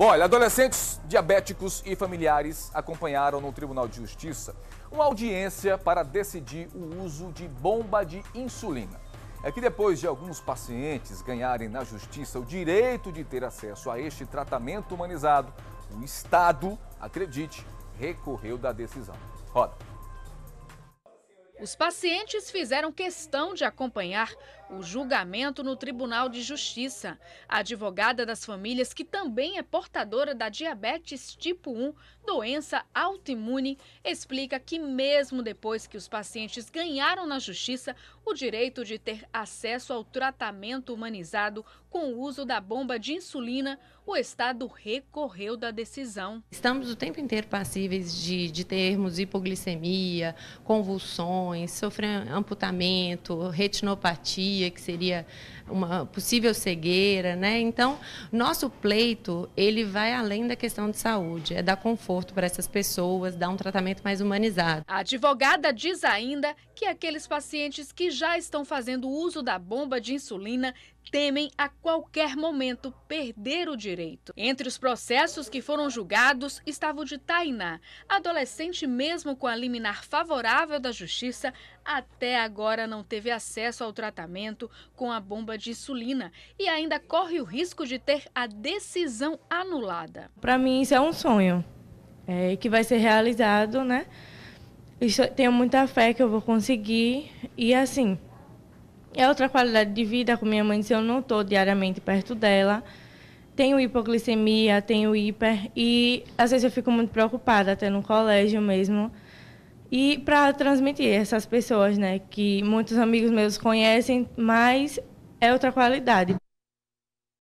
Bom, olha, adolescentes diabéticos e familiares acompanharam no Tribunal de Justiça uma audiência para decidir o uso de bomba de insulina. É que depois de alguns pacientes ganharem na justiça o direito de ter acesso a este tratamento humanizado, o Estado, acredite, recorreu da decisão. Roda. Os pacientes fizeram questão de acompanhar o julgamento no Tribunal de Justiça. A advogada das famílias, que também é portadora da diabetes tipo 1, doença autoimune, explica que, mesmo depois que os pacientes ganharam na Justiça o direito de ter acesso ao tratamento humanizado com o uso da bomba de insulina, o Estado recorreu da decisão. Estamos o tempo inteiro passíveis de, de termos hipoglicemia, convulsões, sofrer amputamento, retinopatia que seria uma possível cegueira, né? Então, nosso pleito, ele vai além da questão de saúde, é dar conforto para essas pessoas, dar um tratamento mais humanizado. A advogada diz ainda que aqueles pacientes que já estão fazendo uso da bomba de insulina temem a qualquer momento perder o direito. Entre os processos que foram julgados estava o de Tainá, adolescente mesmo com a liminar favorável da justiça, até agora não teve acesso ao tratamento com a bomba de insulina e ainda corre o risco de ter a decisão anulada. Para mim isso é um sonho é, que vai ser realizado, né? tenho muita fé que eu vou conseguir. E assim, é outra qualidade de vida com minha mãe, se eu não estou diariamente perto dela. Tenho hipoglicemia, tenho hiper, e às vezes eu fico muito preocupada, até no colégio mesmo. E para transmitir essas pessoas, né, que muitos amigos meus conhecem, mas é outra qualidade.